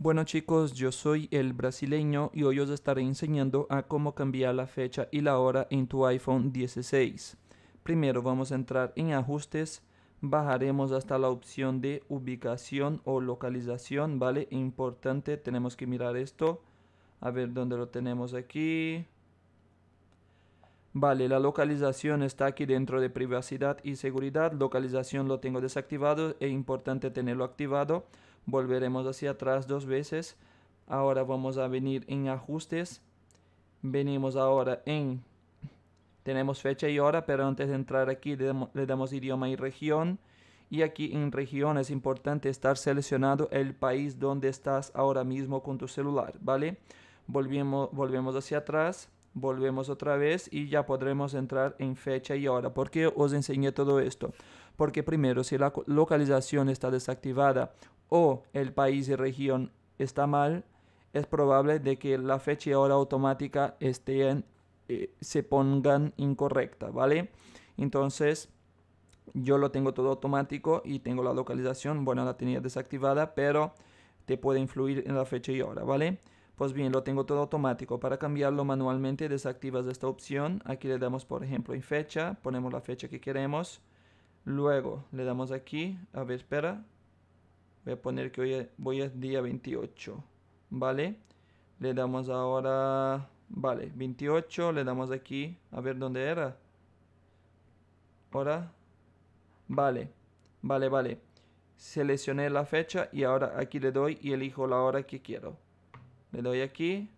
Bueno chicos, yo soy el brasileño y hoy os estaré enseñando a cómo cambiar la fecha y la hora en tu iPhone 16. Primero vamos a entrar en ajustes, bajaremos hasta la opción de ubicación o localización, ¿vale? Importante, tenemos que mirar esto. A ver dónde lo tenemos aquí. Vale, la localización está aquí dentro de privacidad y seguridad. Localización lo tengo desactivado, es importante tenerlo activado volveremos hacia atrás dos veces. Ahora vamos a venir en ajustes. Venimos ahora en... Tenemos fecha y hora, pero antes de entrar aquí le damos, idioma y región. Y aquí en región es importante estar seleccionado el país donde estás ahora mismo con tu celular, ¿vale? Volvemos, volvemos hacia atrás, volvemos otra vez y ya podremos entrar en fecha y hora. ¿Por qué os enseñé todo esto? Porque primero, si la localización está desactivada o el país y región está mal, es probable de que la fecha y hora automática estén, eh, se pongan incorrecta, ¿vale? Entonces, yo lo tengo todo automático y tengo la localización, bueno, la tenía desactivada, pero te puede influir en la fecha y hora, ¿vale? Pues bien, lo tengo todo automático. Para cambiarlo manualmente, desactivas esta opción. Aquí le damos, por ejemplo, en fecha, ponemos la fecha que queremos. Luego le damos aquí, a ver, espera, Voy a poner que hoy, voy a día 28. ¿Vale? Le damos ahora... Vale, 28. Le damos aquí. A ver dónde era. Ahora. Vale. Vale, vale. Seleccioné la fecha y ahora aquí le doy y elijo la hora que quiero. Le doy aquí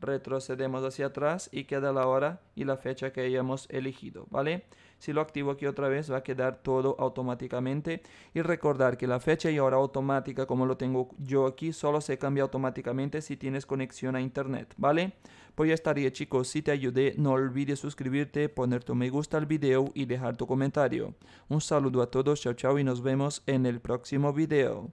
retrocedemos hacia atrás y queda la hora y la fecha que hayamos elegido, ¿vale? Si lo activo aquí otra vez va a quedar todo automáticamente y recordar que la fecha y hora automática como lo tengo yo aquí solo se cambia automáticamente si tienes conexión a internet, ¿vale? Pues ya estaría chicos, si te ayudé no olvides suscribirte, poner tu me gusta al video y dejar tu comentario. Un saludo a todos, chao chao y nos vemos en el próximo video.